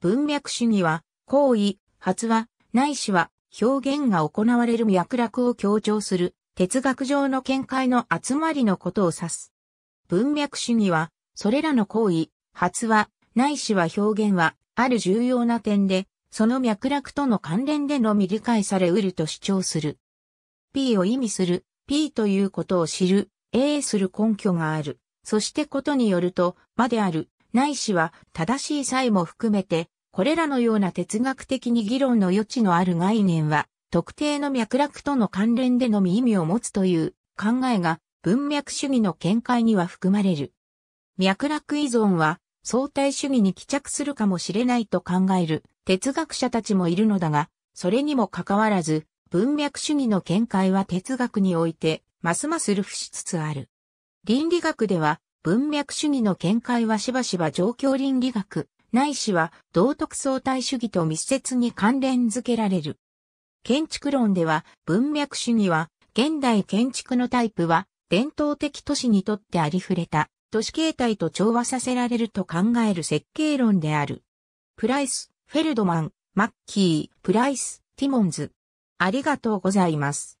文脈主義は、行為、発話、ないしは、表現が行われる脈絡を強調する、哲学上の見解の集まりのことを指す。文脈主義は、それらの行為、発話、ないしは表現は、ある重要な点で、その脈絡との関連でのみ理解されうると主張する。P を意味する、P ということを知る、A する根拠がある、そしてことによると、まである、ないしは正しい際も含めて、これらのような哲学的に議論の余地のある概念は、特定の脈絡との関連でのみ意味を持つという考えが文脈主義の見解には含まれる。脈絡依存は相対主義に帰着するかもしれないと考える哲学者たちもいるのだが、それにもかかわらず、文脈主義の見解は哲学において、ますます流布しつつある。倫理学では、文脈主義の見解はしばしば状況倫理学、ないしは道徳相対主義と密接に関連づけられる。建築論では文脈主義は現代建築のタイプは伝統的都市にとってありふれた都市形態と調和させられると考える設計論である。プライス、フェルドマン、マッキー、プライス、ティモンズ。ありがとうございます。